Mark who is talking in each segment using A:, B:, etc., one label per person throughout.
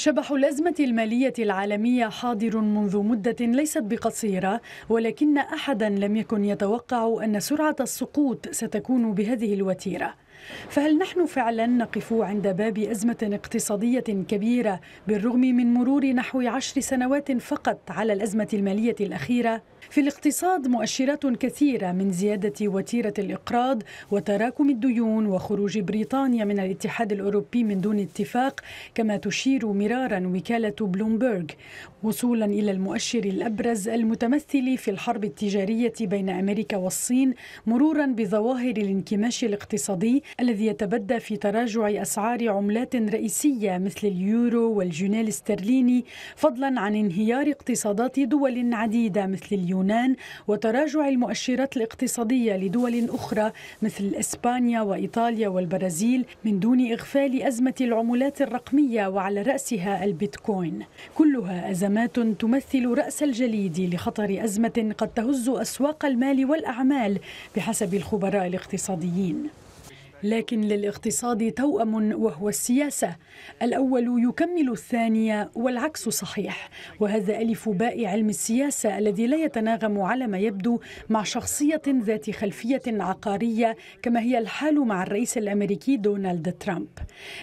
A: شبح الأزمة المالية العالمية حاضر منذ مدة ليست بقصيرة ولكن أحدا لم يكن يتوقع أن سرعة السقوط ستكون بهذه الوتيرة فهل نحن فعلا نقف عند باب أزمة اقتصادية كبيرة بالرغم من مرور نحو عشر سنوات فقط على الأزمة المالية الأخيرة؟ في الاقتصاد مؤشرات كثيرة من زيادة وتيرة الإقراض وتراكم الديون وخروج بريطانيا من الاتحاد الأوروبي من دون اتفاق كما تشير مرارا وكالة بلومبرغ وصولا إلى المؤشر الأبرز المتمثل في الحرب التجارية بين أمريكا والصين مرورا بظواهر الانكماش الاقتصادي الذي يتبدى في تراجع أسعار عملات رئيسية مثل اليورو والجنيه الاسترليني فضلا عن انهيار اقتصادات دول عديدة مثل اليونان وتراجع المؤشرات الاقتصادية لدول أخرى مثل إسبانيا وإيطاليا والبرازيل من دون إغفال أزمة العملات الرقمية وعلى رأسها بها البيتكوين كلها أزمات تمثل رأس الجليد لخطر أزمة قد تهز أسواق المال والأعمال بحسب الخبراء الاقتصاديين لكن للاقتصاد توأم وهو السياسة الأول يكمل الثاني والعكس صحيح وهذا ألف باء علم السياسة الذي لا يتناغم على ما يبدو مع شخصية ذات خلفية عقارية كما هي الحال مع الرئيس الأمريكي دونالد ترامب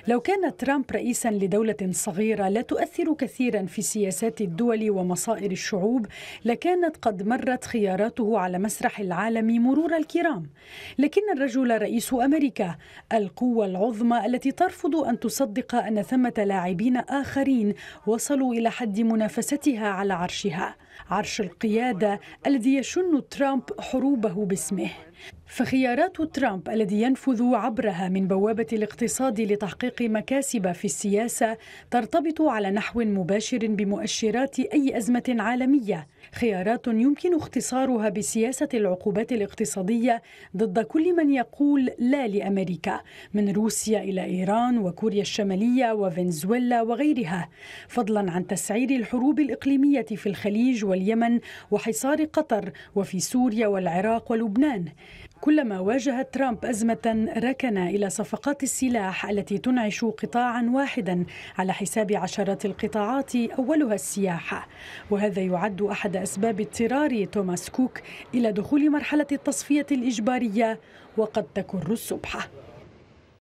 A: لو كان ترامب رئيسا لدولة صغيرة لا تؤثر كثيرا في سياسات الدول ومصائر الشعوب لكانت قد مرت خياراته على مسرح العالم مرور الكرام لكن الرجل رئيس أمريكا القوة العظمى التي ترفض أن تصدق أن ثمة لاعبين آخرين وصلوا إلى حد منافستها على عرشها عرش القيادة الذي يشن ترامب حروبه باسمه فخيارات ترامب الذي ينفذ عبرها من بوابه الاقتصاد لتحقيق مكاسب في السياسه ترتبط على نحو مباشر بمؤشرات اي ازمه عالميه خيارات يمكن اختصارها بسياسه العقوبات الاقتصاديه ضد كل من يقول لا لامريكا من روسيا الى ايران وكوريا الشماليه وفنزويلا وغيرها فضلا عن تسعير الحروب الاقليميه في الخليج واليمن وحصار قطر وفي سوريا والعراق ولبنان كلما واجه ترامب أزمة ركن إلى صفقات السلاح التي تنعش قطاعا واحدا على حساب عشرات القطاعات أولها السياحة وهذا يعد أحد أسباب اضطرار توماس كوك إلى دخول مرحلة التصفية الإجبارية وقد تكر السبحة